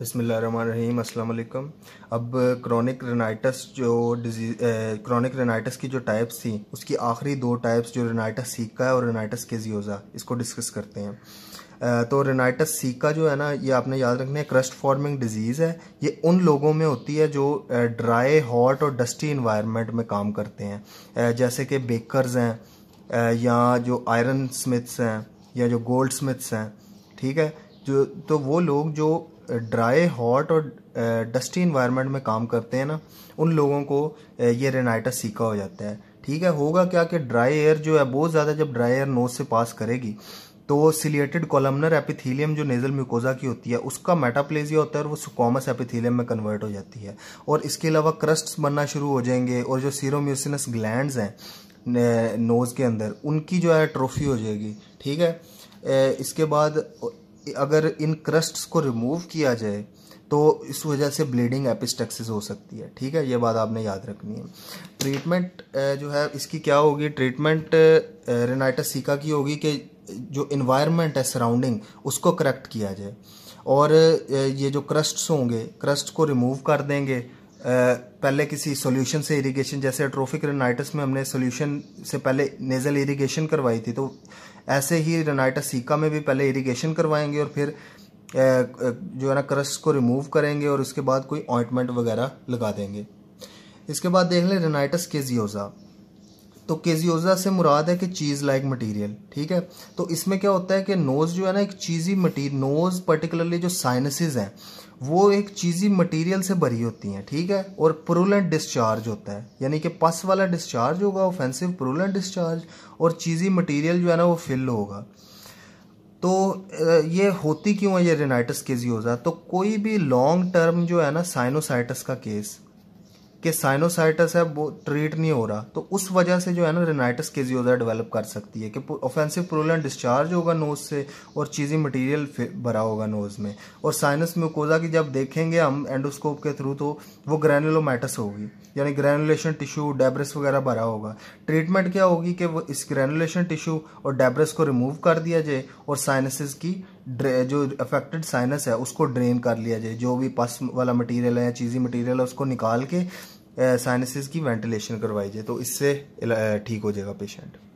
बसमीम अल्लाम अब क्रॉनिक रेनाइटस जो डिजीज क्रॉनिक रेनाइटस की जो टाइप्स थी उसकी आखिरी दो टाइप्स जो रेनाइटस सीका है और रेनाइटस केजियोज़ा इसको डिस्कस करते हैं तो रेनाइटस सीका जो है ना ये आपने याद रखना है क्रस्ट फॉर्मिंग डिजीज़ है ये उन लोगों में होती है जो ड्राई हॉट और डस्टी इन्वायरमेंट में काम करते हैं जैसे कि बेकरस हैं या जो आयरन स्मिथ्स हैं या जो गोल्ड स्मिथ्स हैं ठीक है जो तो वो लोग जो ड्राई हॉट और डस्टी इन्वायरमेंट में काम करते हैं ना उन लोगों को ये रेनाइटा सीका हो जाता है ठीक है होगा क्या कि ड्राई एयर जो है बहुत ज़्यादा जब ड्राई एयर नोज से पास करेगी तो सिलिएटेड कोलमनर एपिथीलियम जो नेजल म्यूकोजा की होती है उसका मेटाप्लेजिया होता है और वो सुकॉमस एपिथीलियम में कन्वर्ट हो जाती है और इसके अलावा क्रस्ट्स बनना शुरू हो जाएंगे और जो सीरोम्यूसिनस ग्लैंड हैं नोज़ के अंदर उनकी जो है ट्रॉफी हो जाएगी ठीक है इसके बाद अगर इन क्रस्ट्स को रिमूव किया जाए तो इस वजह से ब्लीडिंग एपिस्टेक्सिस हो सकती है ठीक है ये बात आपने याद रखनी है ट्रीटमेंट जो है इसकी क्या होगी ट्रीटमेंट रेनाइटस सीका की होगी कि जो इन्वायरमेंट है सराउंडिंग उसको करेक्ट किया जाए और ये जो क्रस्ट्स होंगे क्रस्ट को रिमूव कर देंगे पहले किसी सॉल्यूशन से इरिगेशन जैसे ट्रोफिक रेनाइटस में हमने सॉल्यूशन से पहले नेज़ल इरिगेशन करवाई थी तो ऐसे ही रेनाइटस सीका में भी पहले इरिगेशन करवाएंगे और फिर जो है ना क्रस को रिमूव करेंगे और उसके बाद कोई ऑइंटमेंट वगैरह लगा देंगे इसके बाद देख लें रेनाइटस केजियोज़ा तो केजियोजा से मुराद है कि चीज़ लाइक मटेरियल ठीक है तो इसमें क्या होता है कि नोज़ जो है ना एक चीज़ी मटीरियल नोज़ पर्टिकुलरली जो साइनसिस हैं वो एक चीज़ी मटेरियल से भरी होती हैं ठीक है और प्रोलेंट डिस्चार्ज होता है यानी कि पस वाला डिस्चार्ज होगा ऑफेंसिव प्रोलेंट डिस्चार्ज और चीज़ी मटीरियल जो है ना वो फिल होगा तो ये होती क्यों है ये रेनाइटस केजियोजा तो कोई भी लॉन्ग टर्म जो है ना साइनोसाइटिस का केस कि साइनोसाइटस है वो ट्रीट नहीं हो रहा तो उस वजह से जो है ना रेनाइटस केजियोजा डेवलप कर सकती है कि ऑफेंसिव प्रोलन डिस्चार्ज होगा नोज से और चीज़ी मटेरियल भरा होगा नोज में और साइनस म्यूकोजा की जब देखेंगे हम एंडोस्कोप के थ्रू तो वो ग्रैनुलोमाइटस होगी यानी ग्रेनुलेशन टिश्यू डेब्रेस वगैरह भरा होगा ट्रीटमेंट क्या होगी कि वो इस ग्रेनुलेशन टिश्यू और डेब्रेस को रिमूव कर दिया जाए और साइनसिस की जो अफेक्टेड साइनस है उसको ड्रेन कर लिया जाए जो भी पस वाला मटेरियल है या चीज़ी मटेरियल है उसको निकाल के साइनसिस की वेंटिलेशन करवाई जाए तो इससे ठीक हो जाएगा पेशेंट